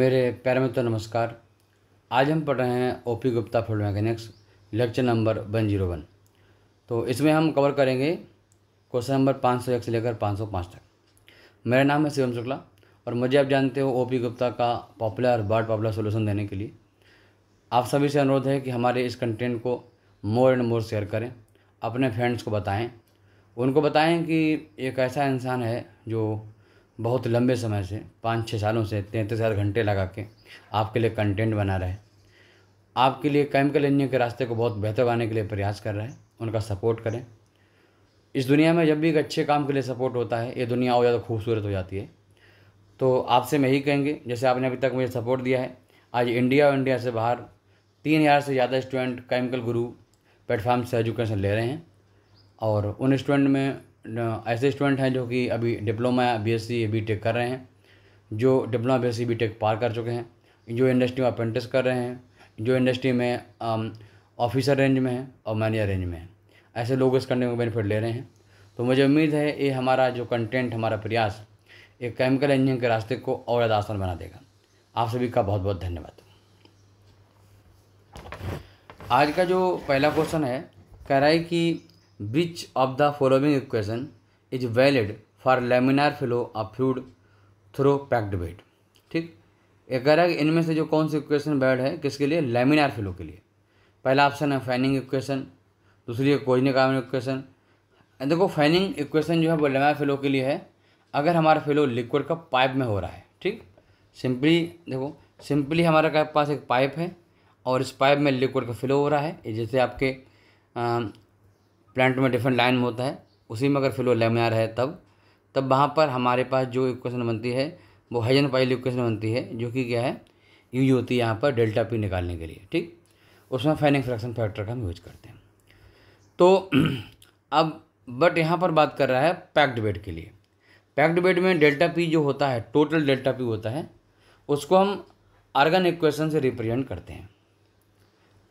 मेरे प्यारे मित्रों नमस्कार आज हम पढ़ रहे हैं O P Gupta field mechanics lecture number one zero one तो इसमें हम कवर करेंगे क्वेश्चन नंबर पाँच सौ एक से लेकर पाँच सौ पाँच तक मेरा नाम है शिवम शुक्ला और मुझे आप जानते हो ओ पी गुप्ता का पॉपुलर और बर्ड पॉपुलर सोल्यूशन देने के लिए आप सभी से अनुरोध है कि हमारे इस कंटेंट को मोर एंड मोर शेयर करें अपने फ्रेंड्स को बताएं उनको बताएं कि एक ऐसा इंसान है जो बहुत लंबे समय से पाँच छः सालों से तैंतीस हज़ार घंटे लगा के आपके लिए कंटेंट बना रहे आपके लिए केमिकल इंजीनियर के रास्ते को बहुत बेहतर बनाने के लिए प्रयास कर रहे हैं उनका सपोर्ट करें इस दुनिया में जब भी एक अच्छे काम के लिए सपोर्ट होता है ये दुनिया और ज़्यादा खूबसूरत हो जाती है तो आपसे मैं यही कहेंगे जैसे आपने अभी तक मुझे सपोर्ट दिया है आज इंडिया और इंडिया से बाहर तीन हज़ार से ज़्यादा स्टूडेंट केमिकल गुरु प्लेटफार्म से एजुकेशन ले रहे हैं और उन स्टूडेंट में ऐसे स्टूडेंट हैं जो कि अभी diploma B S C B tech कर रहे हैं जो diploma B S C B tech पार कर चुके हैं जो इंडस्ट्री में अप्रेंटिस कर रहे हैं जो इंडस्ट्री में ऑफिसर रेंज में है और मैनेजर रेंज में है ऐसे लोग इस करने में बेनिफिट ले रहे हैं तो मुझे उम्मीद है ये हमारा जो कंटेंट हमारा प्रयास एक केमिकल इंजीनियरिंग के रास्ते को और ज़्यादा आसान बना देगा आप सभी का बहुत बहुत धन्यवाद आज का जो पहला क्वेश्चन है कह रहा है कि Which of the following equation is valid for laminar flow of fluid through packed bed? ठीक ये कह रहा है इनमें से जो कौन सी इक्वेशन बैड है किसके लिए लेमिनार फ्लो के लिए पहला ऑप्शन है फैनिंग इक्वेशन दूसरी है कोजने कामन इक्वेशन देखो फैनिंग इक्वेशन जो है वो लेमिनार फ्लो के लिए है अगर हमारा फ्लो लिक्विड का पाइप में हो रहा है ठीक सिंपली देखो सिंपली हमारे पास एक पाइप है और इस पाइप में लिक्विड का फ्लो हो रहा है जैसे आपके प्लांट में डिफरेंट लाइन में होता है उसी में अगर फिलो लेमिनार है तब तब वहाँ पर हमारे पास जो इक्वेशन बनती है वो हाइजन पाइल इक्वेशन बनती है जो कि क्या है यूज होती है यहाँ पर डेल्टा पी निकालने के लिए ठीक उसमें फाइनिंग फ्रैक्शन फैक्टर का हम यूज करते हैं तो अब बट यहाँ पर बात कर रहा है पैक्ड बेड के लिए पैक्ड बेड में डेल्टा पी जो होता है टोटल डेल्टा पी होता है उसको हम आर्गन इक्वेशन से रिप्रेजेंट करते हैं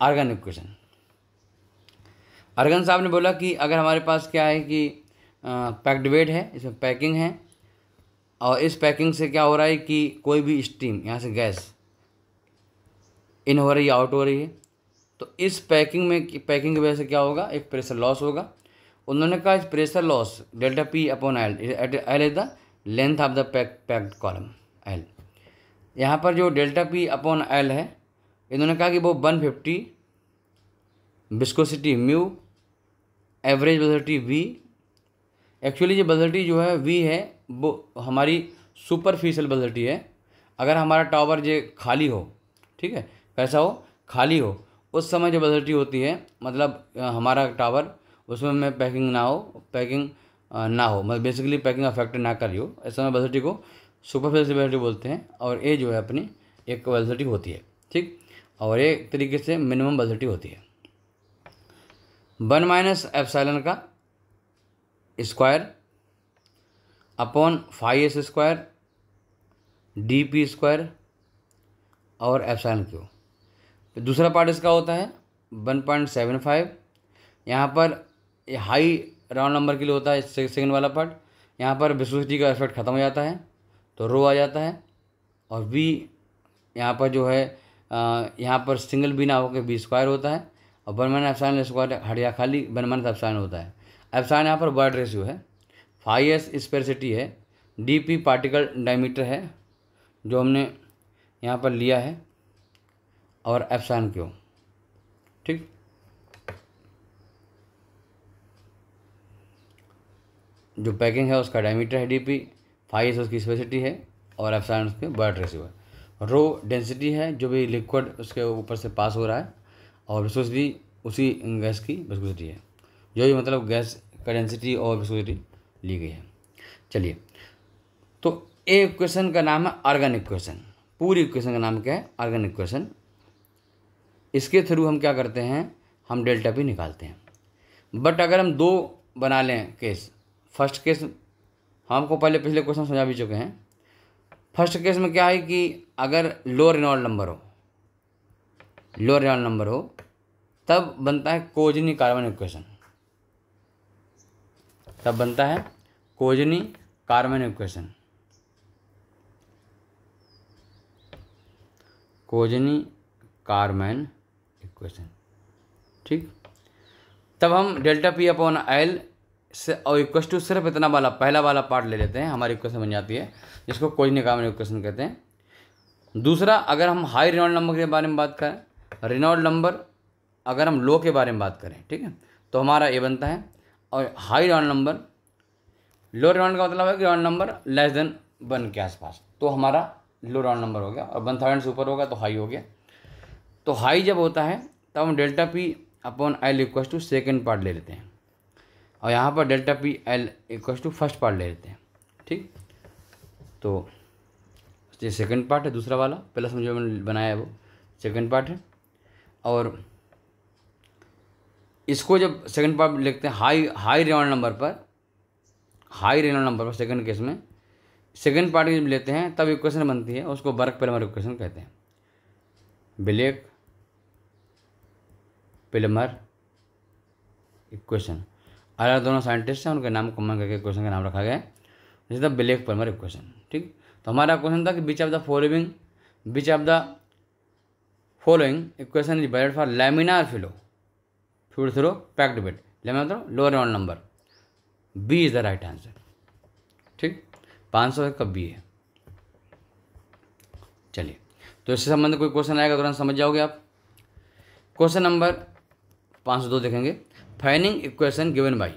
आर्गन इक्वेशन अरगन साहब ने बोला कि अगर हमारे पास क्या है कि पैक्ड वेट है इसमें पैकिंग है और इस पैकिंग से क्या हो रहा है कि कोई भी स्टीम यहाँ से गैस इन हो रही है आउट हो रही है तो इस पैकिंग में पैकिंग की वजह से क्या होगा एक प्रेशर लॉस होगा उन्होंने कहा इस pressure loss delta P upon L L is the length of the pack packed column L यहाँ पर जो डेल्टा पी अपॉन एल है इन्होंने कहा कि वो 150 fifty viscosity mu average velocity V actually ये वेलोसिटी जो है वी है वो हमारी सुपरफिशियल वेलोसिटी है अगर हमारा टावर जो खाली हो ठीक है कैसा हो खाली हो उस समय जो वेलोसिटी होती है मतलब हमारा टावर उसमें में पैकिंग ना हो पैकिंग ना हो मतलब बेसिकली पैकिंग अफेक्ट ना करी हो इस समय वेलोसिटी को सुपरफिशियल वेलोसिटी बोलते हैं और ये जो है अपनी एक वेलोसिटी होती है ठीक और एक तरीके से मिनिमम वेलोसिटी होती है वन माइनस एफसाइलन का square upon five S square D P square और एफसाइलन क्यू तो दूसरा पार्ट इसका होता है वन पॉइंट सेवन फाइव यहाँ पर हाई राउंड नंबर के लिए होता है सेकंड वाला पार्ट यहाँ पर विश्वसिटी का इफेक्ट ख़त्म हो जाता है तो रो आ जाता है और बी यहाँ पर जो है यहाँ पर सिंगल बी ना होकर बी स्क्वायर होता है और बनमान एफसान स्क्वाड हड़िया खाली बनमान एफसान होता है एफसान यहाँ पर वर्ड रेशियो है फाइव एस स्पेरसिटी है डी पी पार्टिकल डायमीटर है जो हमने यहाँ पर लिया है और एफसान क्यों ठीक जो पैकिंग है उसका डायमीटर है डी पी फाइव एस उसकी स्पेसिटी है और एफसान उसके बर्ड रेशियो है रो डेंसिटी है जो भी लिक्विड उसके ऊपर से पास हो रहा है और रिसोर्स उसी गैस की विस्कोसिटी है जो भी मतलब गैस का डेंसिटी और विस्कोसिटी ली गई है चलिए तो ए इक्वेशन का नाम है ऑर्गेनिक इक्वेशन पूरी इक्वेशन का नाम क्या है ऑर्गेनिक इक्वेशन इसके थ्रू हम क्या करते हैं हम डेल्टा पी निकालते हैं बट अगर हम दो बना लें केस फर्स्ट केस हमको पहले पिछले क्वेश्चन समझा भी चुके हैं फर्स्ट केस में क्या है कि अगर लो रेनॉल्ड नंबर हो लो रेनॉल्ड नंबर हो तब बनता है कोजनी कार्बन इक्वेशन तब बनता है Kozeny Carman equation Kozeny Carman equation ठीक तब हम डेल्टा पी अपॉन एल से और इक्वस टू सिर्फ इतना वाला पहला वाला पार्ट ले लेते हैं हमारी इक्वेशन बन जाती है जिसको कोजनी कार्बन इक्वेशन कहते हैं दूसरा अगर हम हाई रिनॉल्ड नंबर के बारे में बात करें रिनॉल्ड नंबर अगर हम लो के बारे में बात करें ठीक है तो हमारा ए बनता है और high round number low round का मतलब है कि round number less than one के आसपास तो हमारा लो राउंड नंबर हो गया और वन थाउजेंड से ऊपर होगा तो हाई हो गया तो हाई जब होता है तब हम delta P upon L equals to second part ले लेते हैं और यहाँ पर delta P L equals to first part ले लेते हैं ठीक तो ये सेकेंड पार्ट है दूसरा वाला पहला समझो मैंने बनाया है वो सेकेंड पार्ट है और इसको जब सेकंड पार्ट लिखते हैं हाई हाई रेनॉल्ड नंबर पर हाई रेनॉल्ड नंबर पर सेकंड केस में सेकंड पार्ट जब लेते हैं तब इक्वेशन बनती है उसको बर्क पिलमर इक्वेशन कहते हैं ब्लैक पिलमर इक्वेशन अलग दोनों साइंटिस्ट हैं उनके नाम कॉमन करके इक्वेशन का नाम रखा गया है जैसे द पिलमर इक्वेशन ठीक तो हमारा क्वेश्चन था कि which of the following which of the following equation is valid for laminar flow should through packed bed laminar मतलब lower round number B is the right answer ठीक पाँच सौ का बी है चलिए तो इससे संबंध कोई क्वेश्चन आएगा तुरंत तो समझ जाओगे आप क्वेश्चन नंबर पाँच सौ दो देखेंगे Fanning equation given by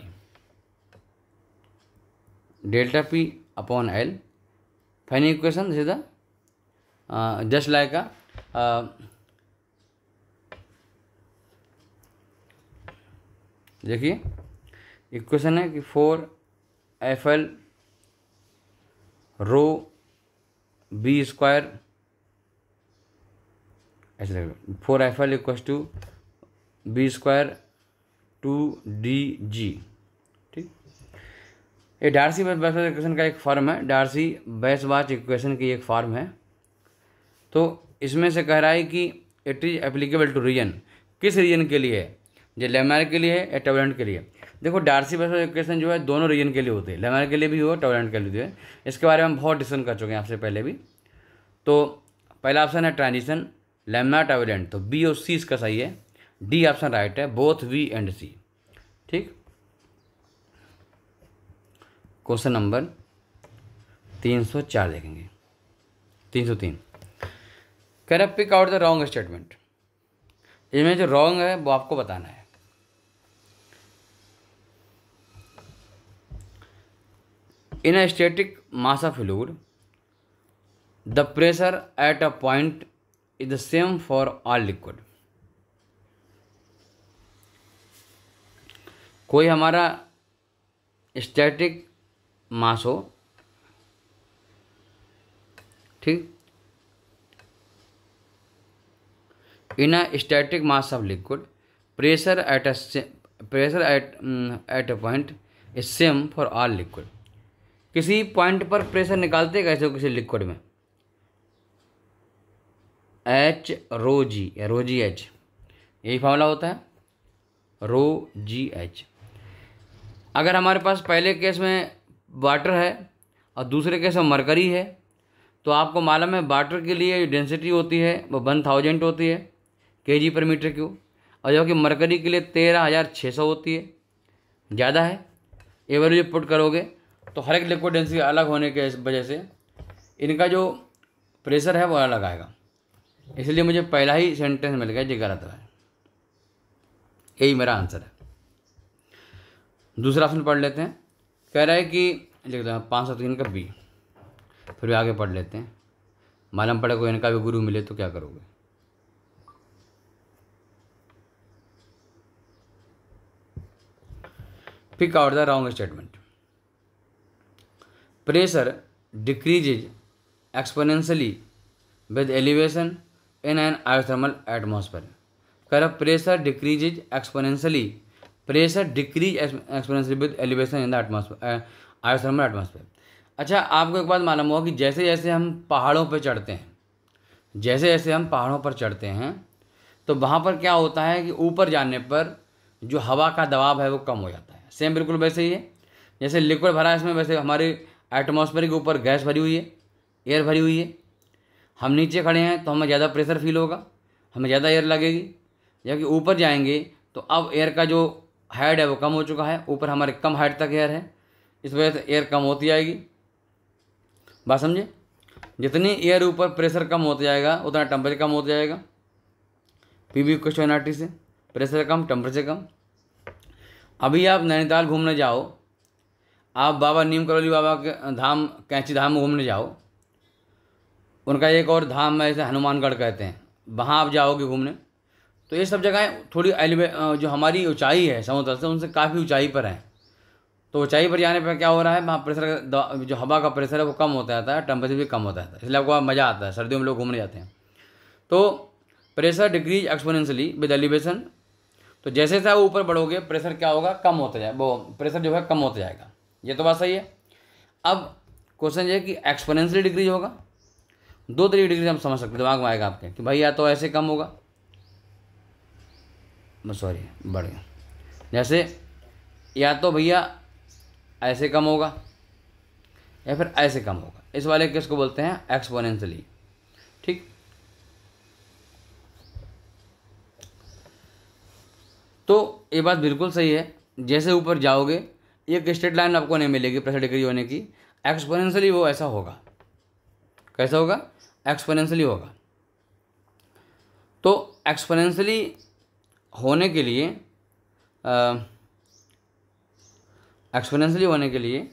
delta P upon L Fanning equation this just like देखिए इक्वेशन है कि four F L rho B square ऐसे four F L equal to B square two D G ठीक ये डार्सी बैस equation का एक form है Darcy बैसवाच equation की एक फॉर्म है तो इसमें से कह रहा है कि it is applicable to region किस रीजन के लिए है ये लेमार के लिए या टॉलरेंट के लिए देखो डार्सी बस इक्वेशन जो है दोनों रीजन के लिए होते हैं लेमार के लिए भी हो टॉलरेंट के लिए भी है इसके बारे में हम बहुत डिस्कशन कर चुके हैं आपसे पहले भी तो पहला ऑप्शन है ट्रांजिशन लेमार टॉलरेंट तो बी और सी इसका सही है डी ऑप्शन राइट है बोथ बी एंड सी ठीक क्वेश्चन नंबर तीन सौ चार देखेंगे तीन सौ तीन can pick out the wrong statement इसमें जो रॉन्ग है वो आपको बताना है in static mass of fluid, the pressure at a point is the same for all liquid कोई हमारा स्टैटिक मास हो ठीक in a static mass of liquid pressure at a pressure at at a point is same for all liquid किसी point पर pressure निकालते कैसे हो किसी लिक्विड में एच रो जी रो जी एच यही फॉर्मूला होता है रो जी एच अगर हमारे पास पहले केस में वाटर है और दूसरे केस में मरकरी है तो आपको मालूम है वाटर के लिए डेंसिटी होती है वो वन थाउजेंड होती है के जी पर मीटर क्यू और जबकि मरकरी के लिए तेरह हज़ार छः सौ होती है ज़्यादा है एवरेज पुट करोगे तो हर एक लिक्विड डेंसिटी अलग होने के वजह से इनका जो प्रेशर है वो अलग आएगा इसलिए मुझे पहला ही सेंटेंस मिल गया जो गलत है यही मेरा आंसर है दूसरा ऑप्शन पढ़ लेते हैं कह रहा है कि लिख दो पाँच सौ तीन का बी फिर भी आगे पढ़ लेते हैं मालूम पड़े कोई इनका भी गुरु मिले तो क्या करोगे pick out the wrong statement pressure decreases exponentially with elevation in an earthermal atmosphere. Correct pressure decreases exponentially. Pressure decreases exponentially with elevation in the atmosphere, uh, earthermal atmosphere. अच्छा आपको एक बात मालूम होगा कि जैसे जैसे हम पहाड़ों पर चढ़ते हैं जैसे जैसे हम पहाड़ों पर चढ़ते हैं तो वहाँ पर क्या होता है कि ऊपर जाने पर जो हवा का दबाव है वो कम हो जाता है सेम बिल्कुल वैसे ही है जैसे लिक्विड भरा है इसमें वैसे हमारे एटमॉस्फेयर के ऊपर गैस भरी हुई है एयर भरी हुई है हम नीचे खड़े हैं तो हमें ज़्यादा प्रेशर फील होगा हमें ज़्यादा एयर लगेगी जबकि ऊपर जाएंगे तो अब एयर का जो हाइट है वो कम हो चुका है ऊपर हमारे कम हाइट तक एयर है इस वजह से एयर कम होती जाएगी बात समझे जितनी एयर ऊपर प्रेशर कम होता जाएगा उतना टेम्परेचर कम होता जाएगा पी वी क्वेश्चन आर से प्रेशर कम टेम्परेचर कम अभी आप नैनीताल घूमने जाओ आप बाबा नीम करौली बाबा के धाम कैंची धाम घूमने जाओ उनका एक और धाम है जैसे हनुमानगढ़ कहते हैं वहाँ आप जाओगे घूमने तो ये सब जगहें थोड़ी एलिवे जो हमारी ऊंचाई है समुद्र से उनसे काफ़ी ऊंचाई पर हैं तो ऊंचाई पर जाने पर क्या हो रहा है वहाँ प्रेशर जो हवा का प्रेशर है वो कम होता जाता है टेम्परेचर भी कम होता जाता है इसलिए आपको मज़ा आता है सर्दियों में लोग घूमने जाते हैं तो pressure decreases exponentially with elevation तो जैसे जैसे ऊपर बढ़ोगे प्रेशर क्या होगा कम होता जाए वो प्रेशर जो है कम होता जाएगा ये तो बात सही है अब क्वेश्चन ये कि एक्सपोनेंशियल डिक्रीज होगा दो तरीके डिग्री हम समझ सकते दिमाग में आएगा आपके कि भाई या तो ऐसे कम होगा सॉरी बढ़ गया जैसे या तो भैया ऐसे कम होगा या फिर ऐसे कम होगा इस वाले केस को बोलते हैं एक्सपोनेंशली ठीक तो ये बात बिल्कुल सही है जैसे ऊपर जाओगे एक स्ट्रेट लाइन आपको नहीं मिलेगी प्रेशर डिग्री होने की एक्सपोनेंशियली वो ऐसा होगा कैसा होगा एक्सपोनेंशियली होगा तो एक्सपोनेंशियली होने के लिए एक्सपोनेंशियली होने के लिए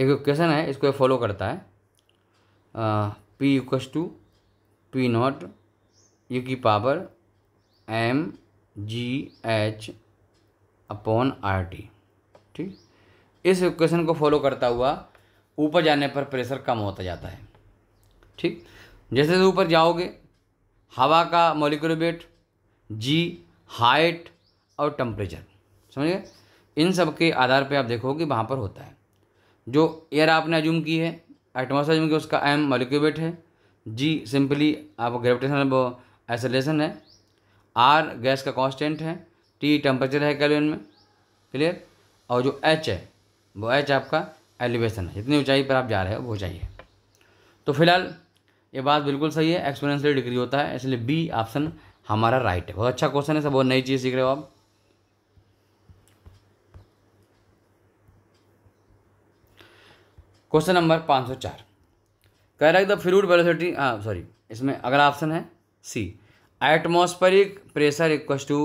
एक क्वेश्चन है इसको फॉलो करता है P equals to P naught U की power M G H upon R T ठीक इस इक्वेशन को फॉलो करता हुआ ऊपर जाने पर प्रेशर कम होता जाता है ठीक जैसे जैसे ऊपर जाओगे हवा का मोलिकुलर वेट जी हाइट और टेम्परेचर समझिए इन सब के आधार पे आप देखोगे वहाँ पर होता है जो एयर आपने अजूम की है एटमोसफेयर में उसका एम मॉलिक्यूबेट है जी सिंपली आप वो एसोलेशन है आर गैस का कांस्टेंट है टी टेम्परेचर है कैलोन में क्लियर और जो एच है वो एच आपका एलिवेशन है जितनी ऊंचाई पर आप जा रहे हो वो चाहिए तो फिलहाल ये बात बिल्कुल सही है एक्सपोनेंशियल डिग्री होता है इसलिए बी ऑप्शन हमारा राइट है बहुत अच्छा क्वेश्चन है सब बहुत नई चीज़ सीख रहे हो आप क्वेश्चन नंबर पाँच सौ चार कह रहा है द फ्लूड वेलोसिटी हाँ सॉरी इसमें अगला ऑप्शन है C atmospheric pressure equal to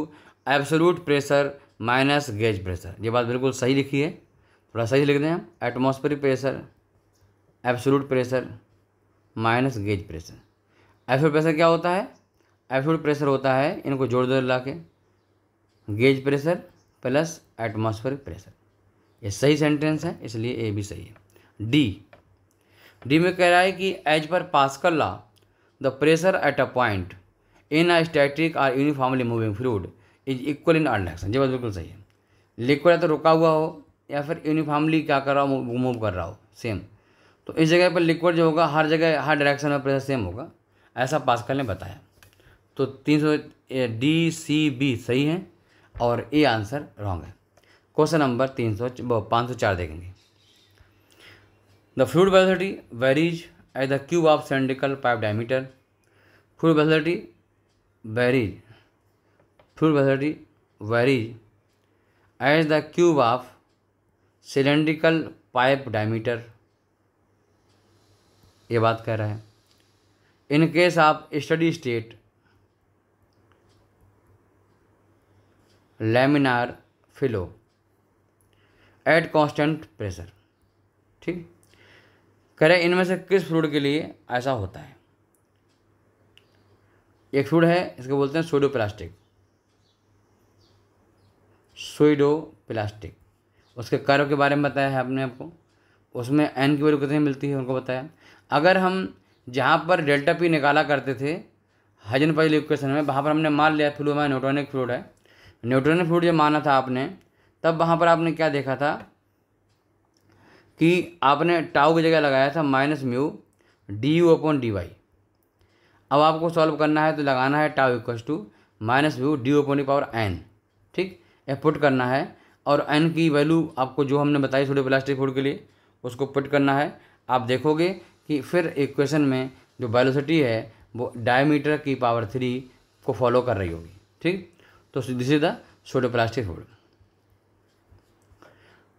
absolute pressure minus gauge pressure ये बात बिल्कुल सही लिखी है थोड़ा सही लिख दें हम atmospheric pressure absolute pressure minus gauge pressure absolute pressure क्या होता है एब्सोलूट प्रेशर होता है इनको जोड़ जोड़ ला के gauge pressure plus atmospheric pressure ये सही सेंटेंस है इसलिए ए भी सही है डी डी में कह रहा है कि एज पर कर ला the pressure at a point in a static or uniformly moving fluid is equal in all direction जी बात बिल्कुल सही है लिक्विड या तो रुका हुआ हो या फिर यूनिफॉर्मली क्या कर रहा हो मूव कर रहा हो सेम तो इस जगह पर लिक्विड जो होगा हर जगह हर डायरेक्शन में प्रेशर सेम होगा ऐसा पास्कल ने बताया तो तीन सौ डी सी बी सही है और ए आंसर रॉन्ग है क्वेश्चन नंबर तीन सौ पाँच सौ चार देखेंगे the fluid velocity varies at the cube of cylindrical pipe diameter fluid velocity varies fluid velocity varies as the cube of cylindrical pipe diameter ये बात कह रहा है in case of study state laminar flow at constant pressure ठीक है करें इनमें से किस फ्रूट के लिए ऐसा होता है एक फ्रूट है इसको बोलते हैं सोडो प्लास्टिक सोइडो प्लास्टिक उसके कारों के बारे में बताया है आपने आपको उसमें एन की वैल्यू कितनी मिलती है उनको बताया अगर हम जहाँ पर डेल्टा पी निकाला करते थे हजन पाइल इक्वेशन में वहाँ पर हमने मान लिया फ्लू हमारा न्यूट्रॉनिक फ्लूड है न्यूट्रॉनिक फ्लूड जब माना था आपने तब वहाँ पर आपने क्या देखा था कि आपने टाउ की जगह लगाया था minus mu D U upon D Y अब आपको सॉल्व करना है तो लगाना है tau equal to minus mu D upon D power N ठीक यह पुट करना है और एन की वैल्यू आपको जो हमने बताई सोडियम प्लास्टिक फूड के लिए उसको पुट करना है आप देखोगे कि फिर इक्वेशन में जो वेलोसिटी है वो डायमीटर की पावर थ्री को फॉलो कर रही होगी ठीक तो this is the pseudo plastic fluid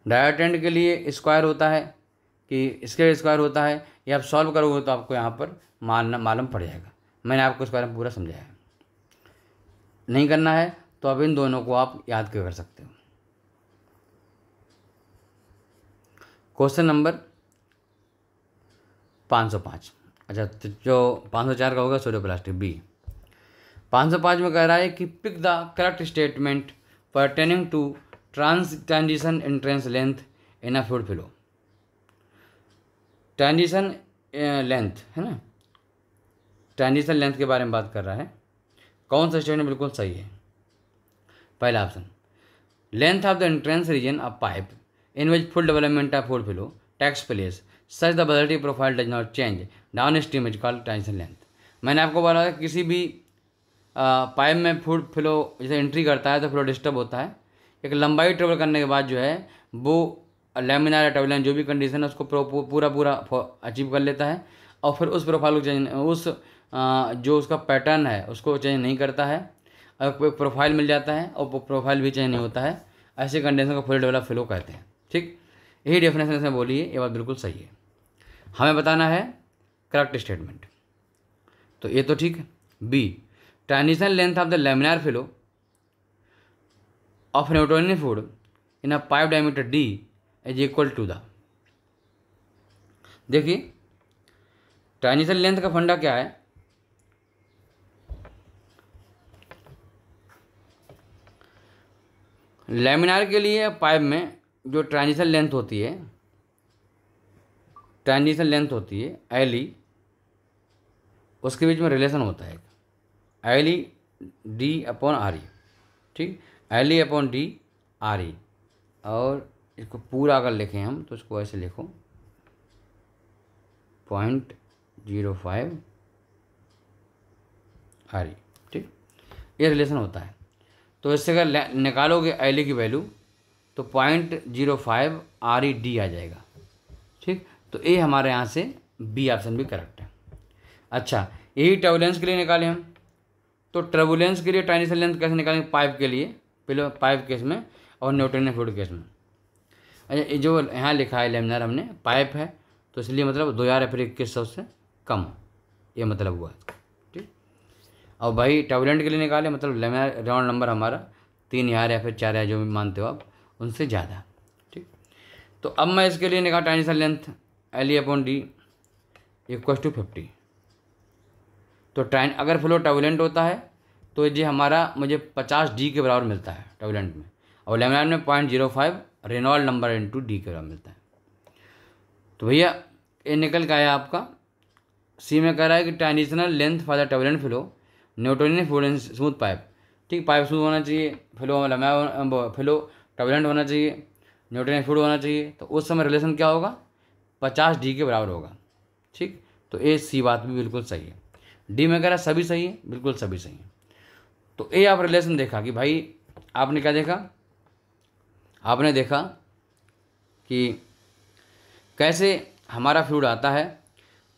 dilatant के लिए स्क्वायर होता है कि इसके स्क्वायर होता है ये आप सॉल्व करोगे तो आपको यहाँ पर मानना मालूम पड़ जाएगा मैंने आपको इस बारे में पूरा समझाया नहीं करना है तो अब इन दोनों को आप याद क्यों कर सकते हो क्वेश्चन नंबर पाँच सौ पाँच अच्छा तो जो पाँच सौ चार का होगा सोडियो प्लास्टिक बी पाँच सौ पाँच में कह रहा है कि pick the correct statement pertaining to trans transition entrance length in a fluid flow transition length है ना ट्रांजिशन लेंथ के बारे में बात कर रहा है कौन सा स्टेटमेंट बिल्कुल सही है पहला option length of the entrance region of pipe in which full development of fluid flow takes place such the velocity profile does not change downstream is call transition length मैंने आपको बोला था किसी भी पाइप में food flow जैसे entry करता है तो फ्लो डिस्टर्ब होता है एक लंबाई ट्रेवल करने के बाद जो है वो लेमिनार या जो भी कंडीशन है उसको पूरा पूरा अचीव कर लेता है और फिर उस प्रोफाइल को चेंज उस जो उसका पैटर्न है उसको चेंज नहीं करता है और प्रोफाइल मिल जाता है और प्रोफाइल भी चेंज नहीं होता है ऐसे कंडीशन को फुल डेवलप फ्लो कहते हैं ठीक यही डेफिनेशन इसमें बोली है ये बात बिल्कुल सही है हमें बताना है करेक्ट स्टेटमेंट तो ये तो ठीक है B transition length of the laminar flow of Newtonian fluid in a pipe diameter d is equal to देखिए ट्रांजिशन लेंथ का फंडा क्या है लेमिनार के लिए पाइप में जो ट्रांजिशन लेंथ होती है ट्रांजिशन लेंथ होती है एल ई e, उसके बीच में रिलेशन होता है L E D upon R E ठीक L E upon D R E और इसको पूरा अगर लिखें हम तो इसको ऐसे लिखो point zero five R E ठीक ये रिलेशन होता है तो इससे अगर निकालोगे एल ई की वैल्यू तो point zero five R E D आ जाएगा ठीक तो ए हमारे यहाँ से बी ऑप्शन भी करेक्ट है अच्छा यही ट्रेवलेंस के लिए निकालें हम तो ट्रेवलेंस के लिए ट्रांजिशन लेंथ कैसे निकालेंगे पाइप के लिए पिलो पाइप केस में और न्यूटन फ्लूड केस में अच्छा जो यहाँ लिखा है लेमिनार हमने पाइप है तो इसलिए मतलब दो हज़ार या फिर इक्कीस सौ से कम ये मतलब हुआ ठीक और भाई टर्बुलेंट के लिए निकाले मतलब लेमिनार राउंड नंबर हमारा तीन हज़ार या फिर चार हज़ार जो भी मानते हो आप उनसे ज़्यादा ठीक तो अब मैं इसके लिए निकाल transition length L E upon D equal to fifty तो ट्राइन अगर फ्लो टर्बुलेंट होता है तो ये हमारा मुझे पचास डी के बराबर मिलता है टर्बुलेंट में और लेमलाइन में point zero five Reynolds number into D के बराबर मिलता है तो भैया ये निकल का आया आपका सी में कह रहा है कि transitional length for the turbulent flow Newtonian fluid smooth pipe ठीक पाइप स्मूथ होना चाहिए फिलो लम्बा फिलो टर्बुलेंट होना चाहिए न्यूटोनियन फ्लूड होना चाहिए तो उस समय रिलेशन क्या होगा पचास डी के बराबर होगा ठीक तो ए सी बात भी बिल्कुल सही है डी में कह रहा है सभी सही है बिल्कुल सभी सही है तो ये आप रिलेशन देखा कि भाई आपने क्या देखा आपने देखा कि कैसे हमारा फ्लूड आता है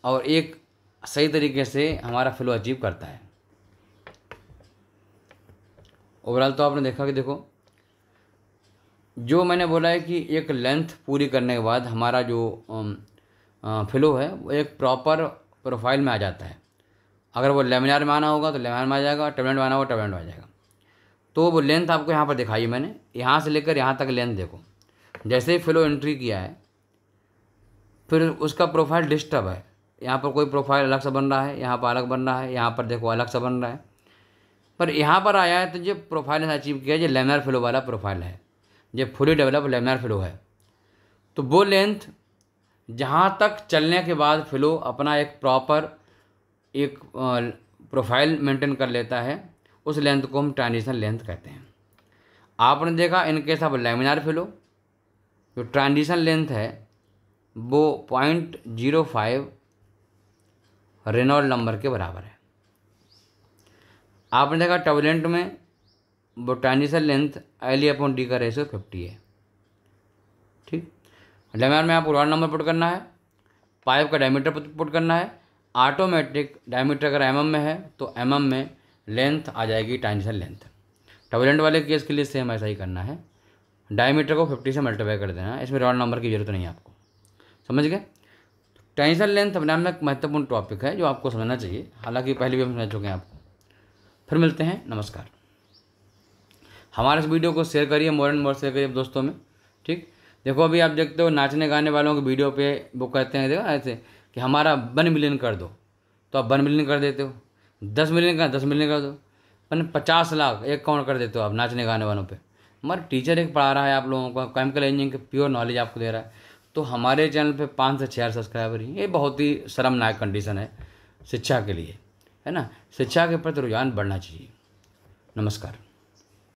और एक सही तरीके से हमारा फ्लो अचीव करता है ओवरऑल तो आपने देखा कि देखो जो मैंने बोला है कि एक लेंथ पूरी करने के बाद हमारा जो फ्लो है वो एक प्रॉपर प्रोफाइल में आ जाता है अगर वो लेमिनार में आना होगा तो लेमिनार में आ जाएगा टेबलेट में आना होगा टेबलेट तो में आ जाएगा तो वो लेंथ आपको यहाँ पर दिखाई मैंने यहाँ से लेकर यहाँ तक लेंथ देखो जैसे ही फिलो एंट्री किया है फिर उसका प्रोफाइल डिस्टर्ब है यहाँ पर कोई प्रोफाइल अलग सा बन रहा है यहाँ पर अलग बन रहा है यहाँ पर देखो अलग सा बन रहा है पर यहाँ पर आया है तो जो प्रोफाइल ने अचीव किया है जो लेमिनार फ्लो वाला प्रोफाइल है जो फुली डेवलप लेमिनार फ्लो है तो वो लेंथ जहाँ तक चलने के बाद फ्लो अपना एक प्रॉपर एक प्रोफाइल मेंटेन कर लेता है उस लेंथ को हम ट्रांजिशन लेंथ कहते हैं आपने देखा in case case of laminar flow जो ट्रांजिशन लेंथ है वो point zero five Reynolds number के बराबर है आपने देखा टबलेंट में वो transition length L upon D का रेशो फिफ्टी है ठीक लेमिनार में आपको रॉल नंबर पुट करना है पाइप का डायमीटर पुट करना है ऑटोमेटिक डायमीटर अगर एम mm में है तो एम mm में लेंथ आ जाएगी ट्रांजिशन लेंथ टबलेंट वाले केस के लिए सेम ऐसा ही करना है डायमीटर को फिफ्टी से मल्टीप्लाई कर देना है इसमें रॉड नंबर की जरूरत नहीं आपको समझ गए टेंशन लेंथ अपने आप में एक महत्वपूर्ण टॉपिक है जो आपको समझना चाहिए हालांकि पहले भी हम समझ चुके हैं आपको फिर मिलते हैं नमस्कार हमारे इस वीडियो को शेयर करिए मोर एंड मोर शेयर करिए दोस्तों में ठीक देखो अभी आप देखते हो नाचने गाने वालों के वीडियो पे वो कहते हैं देखो ऐसे कि हमारा वन मिलियन कर दो तो आप वन मिलियन कर देते हो दस मिलियन का दस मिलियन कर दो मैंने पचास लाख एक कौन कर देते हो आप नाचने गाने वालों पर हमारे टीचर एक पढ़ा रहा है आप लोगों को केमिकल इंजीनियरिंग के प्योर नॉलेज आपको दे रहा है तो हमारे चैनल पे पाँच से छः सब्सक्राइबर ही ये बहुत ही शर्मनाक कंडीशन है शिक्षा के लिए है ना शिक्षा के प्रति रुझान बढ़ना चाहिए नमस्कार